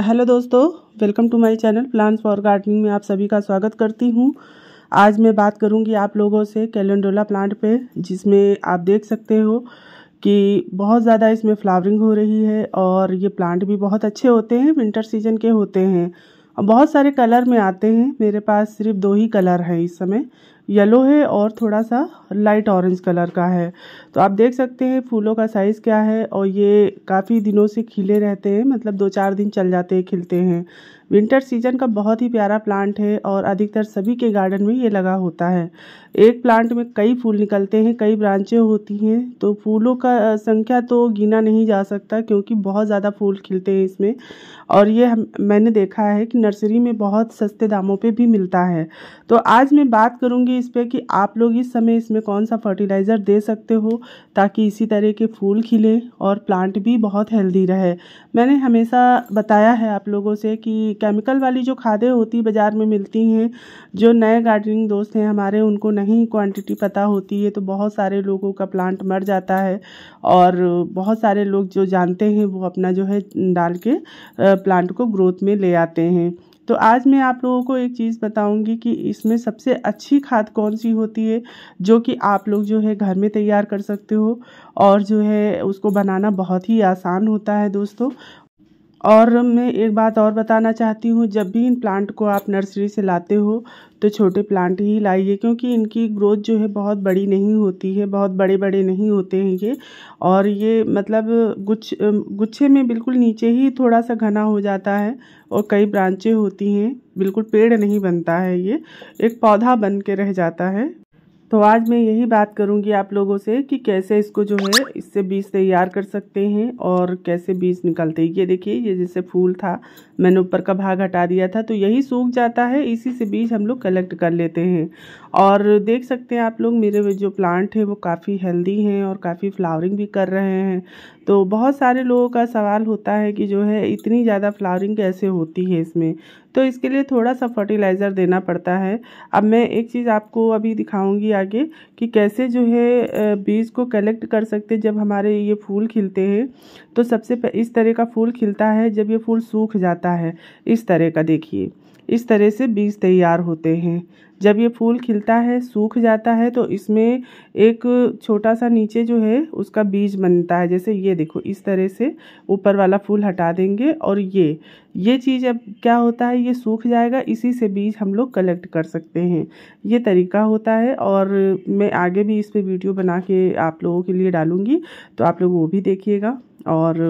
hello दोस्तों welcome to my channel plants for gardening में आप सभी का स्वागत करती हूँ आज मैं बात करूँगी आप लोगों से कैलेंडोला प्लांट पे जिसमें आप देख सकते हो कि बहुत ज़्यादा इसमें फ्लावरिंग हो रही है और ये प्लांट भी बहुत अच्छे होते हैं विंटर सीजन के होते हैं और बहुत सारे कलर में आते हैं मेरे पास सिर्फ दो ही कलर हैं इस समय येलो है और थोड़ा सा लाइट ऑरेंज कलर का है तो आप देख सकते हैं फूलों का साइज़ क्या है और ये काफ़ी दिनों से खिले रहते हैं मतलब दो चार दिन चल जाते हैं खिलते हैं विंटर सीजन का बहुत ही प्यारा प्लांट है और अधिकतर सभी के गार्डन में ये लगा होता है एक प्लांट में कई फूल निकलते हैं कई ब्रांचें होती हैं तो फूलों का संख्या तो गिना नहीं जा सकता क्योंकि बहुत ज़्यादा फूल खिलते हैं इसमें और ये हम मैंने देखा है कि नर्सरी में बहुत सस्ते दामों पर भी मिलता है तो आज मैं बात करूँगी होगी इस पर कि आप लोग इस समय इसमें कौन सा फर्टिलाइज़र दे सकते हो ताकि इसी तरह के फूल खिलें और प्लांट भी बहुत हेल्दी रहे मैंने हमेशा बताया है आप लोगों से कि केमिकल वाली जो खादें होती बाज़ार में मिलती हैं जो नए गार्डनिंग दोस्त हैं हमारे उनको नहीं क्वान्टिटी पता होती है तो बहुत सारे लोगों का प्लांट मर जाता है और बहुत सारे लोग जो जानते हैं वो अपना जो है डाल के प्लांट को ग्रोथ में ले आते हैं तो आज मैं आप लोगों को एक चीज़ बताऊंगी कि इसमें सबसे अच्छी खाद कौन सी होती है जो कि आप लोग जो है घर में तैयार कर सकते हो और जो है उसको बनाना बहुत ही आसान होता है दोस्तों और मैं एक बात और बताना चाहती हूँ जब भी इन प्लांट को आप नर्सरी से लाते हो तो छोटे प्लांट ही लाइए क्योंकि इनकी ग्रोथ जो है बहुत बड़ी नहीं होती है बहुत बड़े बड़े नहीं होते हैं ये और ये मतलब गुच्छ गुच्छे में बिल्कुल नीचे ही थोड़ा सा घना हो जाता है और कई ब्रांचें होती हैं बिल्कुल पेड़ नहीं बनता है ये एक पौधा बन के रह जाता है तो आज मैं यही बात करूंगी आप लोगों से कि कैसे इसको जो है इससे बीज तैयार कर सकते हैं और कैसे बीज निकलते हैं ये देखिए ये जैसे फूल था मैंने ऊपर का भाग हटा दिया था तो यही सूख जाता है इसी से बीज हम लोग कलेक्ट कर लेते हैं और देख सकते हैं आप लोग मेरे जो प्लांट हैं वो काफ़ी हेल्दी हैं और काफ़ी फ्लावरिंग भी कर रहे हैं तो बहुत सारे लोगों का सवाल होता है कि जो है इतनी ज़्यादा फ्लावरिंग कैसे होती है इसमें तो इसके लिए थोड़ा सा फर्टिलाइज़र देना पड़ता है अब मैं एक चीज़ आपको अभी दिखाऊंगी आगे कि कैसे जो है बीज को कलेक्ट कर सकते जब हमारे ये फूल खिलते हैं तो सबसे इस तरह का फूल खिलता है जब ये फूल सूख जाता है इस तरह का देखिए इस तरह से बीज तैयार होते हैं जब ये फूल खिलता है सूख जाता है तो इसमें एक छोटा सा नीचे जो है उसका बीज बनता है जैसे ये देखो इस तरह से ऊपर वाला फूल हटा देंगे और ये ये चीज़ अब क्या होता है ये सूख जाएगा इसी से बीज हम लोग कलेक्ट कर सकते हैं ये तरीका होता है और मैं आगे भी इस पर वीडियो बना के आप लोगों के लिए डालूँगी तो आप लोग वो भी देखिएगा और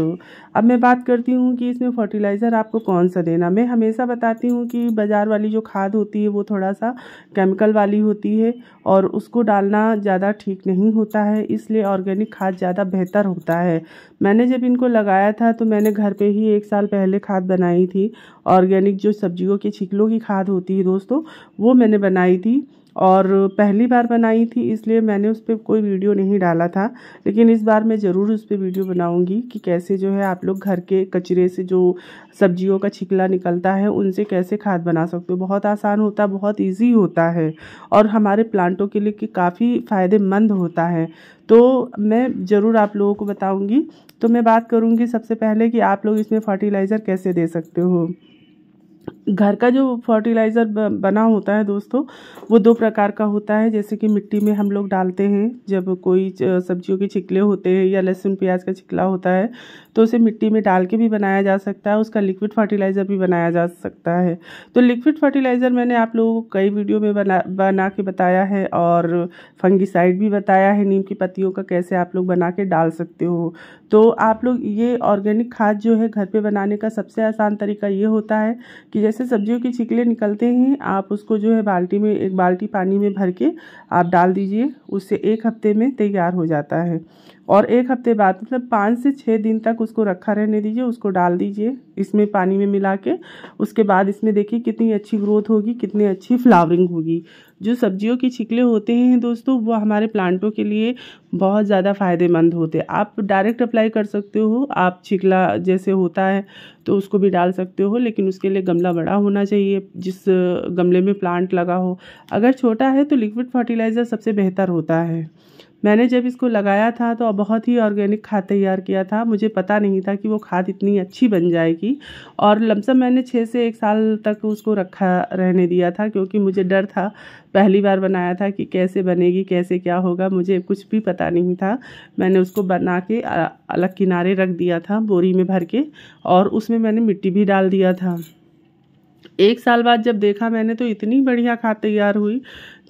अब मैं बात करती हूँ कि इसमें फर्टिलाइज़र आपको कौन सा देना मैं हमेशा बताती हूँ कि बाज़ार वाली जो खाद होती है वो थोड़ा सा केमिकल वाली होती है और उसको डालना ज़्यादा ठीक नहीं होता है इसलिए ऑर्गेनिक खाद ज़्यादा बेहतर होता है मैंने जब इनको लगाया था तो मैंने घर पर ही एक साल पहले खाद बनाई थी ऑर्गेनिक जो सब्जियों के छिकलों की खाद होती है दोस्तों वो मैंने बनाई थी और पहली बार बनाई थी इसलिए मैंने उस पर कोई वीडियो नहीं डाला था लेकिन इस बार मैं ज़रूर उस पर वीडियो बनाऊंगी कि कैसे जो है आप लोग घर के कचरे से जो सब्जियों का छिकला निकलता है उनसे कैसे खाद बना सकते हो बहुत आसान होता है बहुत ईजी होता है और हमारे प्लांटों के लिए कि काफ़ी फ़ायदेमंद होता है तो मैं ज़रूर आप लोगों को बताऊँगी तो मैं बात करूँगी सबसे पहले कि आप लोग इसमें फर्टिलाइज़र कैसे दे सकते हो घर का जो फर्टिलाइज़र बना होता है दोस्तों वो दो प्रकार का होता है जैसे कि मिट्टी में हम लोग डालते हैं जब कोई सब्जियों के छिकले होते हैं या लहसुन प्याज का छिकला होता है तो उसे मिट्टी में डाल के भी बनाया जा सकता है उसका लिक्विड फर्टिलाइज़र भी बनाया जा सकता है तो लिक्विड फर्टिलाइज़र मैंने आप लोगों को कई वीडियो में बना बना के बताया है और फंगिसाइड भी बताया है नीम की पत्तियों का कैसे आप लोग बना के डाल सकते हो तो आप लोग ये ऑर्गेनिक खाद जो है घर पे बनाने का सबसे आसान तरीका ये होता है कि जैसे सब्जियों के छिकले निकलते हैं आप उसको जो है बाल्टी में एक बाल्टी पानी में भर के आप डाल दीजिए उससे एक हफ्ते में तैयार हो जाता है और एक हफ्ते बाद मतलब पाँच से छः दिन तक उसको रखा रहने दीजिए उसको डाल दीजिए इसमें पानी में मिला के उसके बाद इसमें देखिए कितनी अच्छी ग्रोथ होगी कितनी अच्छी फ्लावरिंग होगी जो सब्जियों के छिकले होते हैं दोस्तों वो हमारे प्लांटों के लिए बहुत ज़्यादा फ़ायदेमंद होते हैं आप डायरेक्ट अप्लाई कर सकते हो आप छिकला जैसे होता है तो उसको भी डाल सकते हो लेकिन उसके लिए गमला बड़ा होना चाहिए जिस गमले में प्लांट लगा हो अगर छोटा है तो लिक्विड फर्टिलाइज़र सबसे बेहतर होता है मैंने जब इसको लगाया था तो बहुत ही ऑर्गेनिक खाद तैयार किया था मुझे पता नहीं था कि वो खाद इतनी अच्छी बन जाएगी और लमसम मैंने छः से एक साल तक उसको रखा रहने दिया था क्योंकि मुझे डर था पहली बार बनाया था कि कैसे बनेगी कैसे क्या होगा मुझे कुछ भी पता नहीं था मैंने उसको बना के अलग किनारे रख दिया था बोरी में भर के और उसमें मैंने मिट्टी भी डाल दिया था एक साल बाद जब देखा मैंने तो इतनी बढ़िया खाद तैयार हुई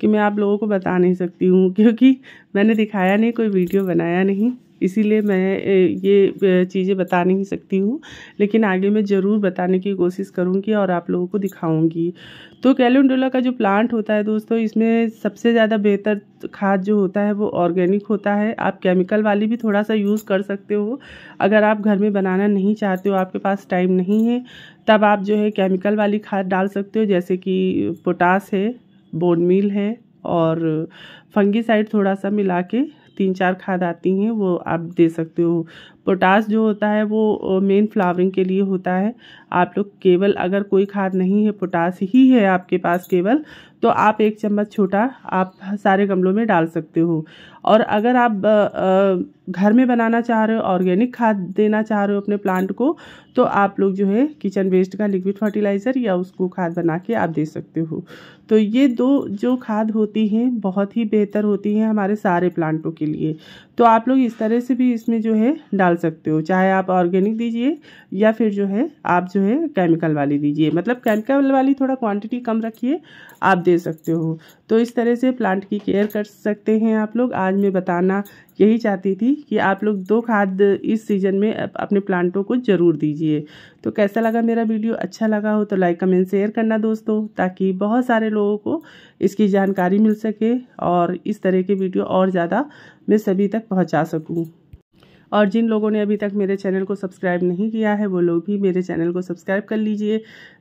कि मैं आप लोगों को बता नहीं सकती हूँ क्योंकि मैंने दिखाया नहीं कोई वीडियो बनाया नहीं इसीलिए मैं ये चीज़ें बता नहीं सकती हूँ लेकिन आगे मैं ज़रूर बताने की कोशिश करूँगी और आप लोगों को दिखाऊँगी तो कैलेंडोला का जो प्लांट होता है दोस्तों इसमें सबसे ज़्यादा बेहतर खाद जो होता है वो ऑर्गेनिक होता है आप केमिकल वाली भी थोड़ा सा यूज़ कर सकते हो अगर आप घर में बनाना नहीं चाहते हो आपके पास टाइम नहीं है तब आप जो है केमिकल वाली खाद डाल सकते हो जैसे कि पोटास है बोन है और फंगी साइड थोड़ा सा मिला के तीन चार खाद आती हैं वो आप दे सकते हो पोटास जो होता है वो मेन फ्लावरिंग के लिए होता है आप लोग केवल अगर कोई खाद नहीं है पोटास ही है आपके पास केवल तो आप एक चम्मच छोटा आप सारे गमलों में डाल सकते हो और अगर आप घर में बनाना चाह रहे हो ऑर्गेनिक खाद देना चाह रहे हो अपने प्लांट को तो आप लोग जो है किचन वेस्ट का लिक्विड फर्टिलाइज़र या उसको खाद बना के आप दे सकते हो तो ये दो जो खाद होती हैं बहुत ही बेहतर होती हैं हमारे सारे प्लांटों के लिए तो आप लोग इस तरह से भी इसमें जो है डाल सकते हो चाहे आप ऑर्गेनिक दीजिए या फिर जो है आप जो है केमिकल वाली दीजिए मतलब केमिकल वाली थोड़ा क्वांटिटी कम रखिए आप दे सकते हो तो इस तरह से प्लांट की केयर कर सकते हैं आप लोग आज मैं बताना यही चाहती थी कि आप लोग दो खाद इस सीज़न में अपने प्लांटों को ज़रूर दीजिए तो कैसा लगा मेरा वीडियो अच्छा लगा हो तो लाइक कमेंट शेयर करना दोस्तों ताकि बहुत सारे लोगों को इसकी जानकारी मिल सके और इस तरह के वीडियो और ज़्यादा मैं सभी तक पहुँचा सकूँ और जिन लोगों ने अभी तक मेरे चैनल को सब्सक्राइब नहीं किया है वो लोग भी मेरे चैनल को सब्सक्राइब कर लीजिए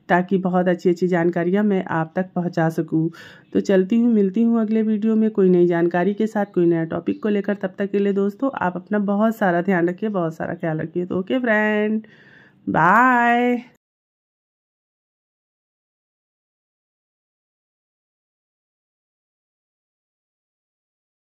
ताकि बहुत अच्छी अच्छी जानकारियाँ मैं आप तक पहुँचा सकूँ तो चलती हूँ मिलती हूँ अगले वीडियो में कोई नई जानकारी के साथ कोई नया टॉपिक को लेकर तब तक के लिए दोस्तों आप अपना बहुत सारा ध्यान रखिए बहुत सारा ख्याल रखिए तो ओके फ्रेंड बाय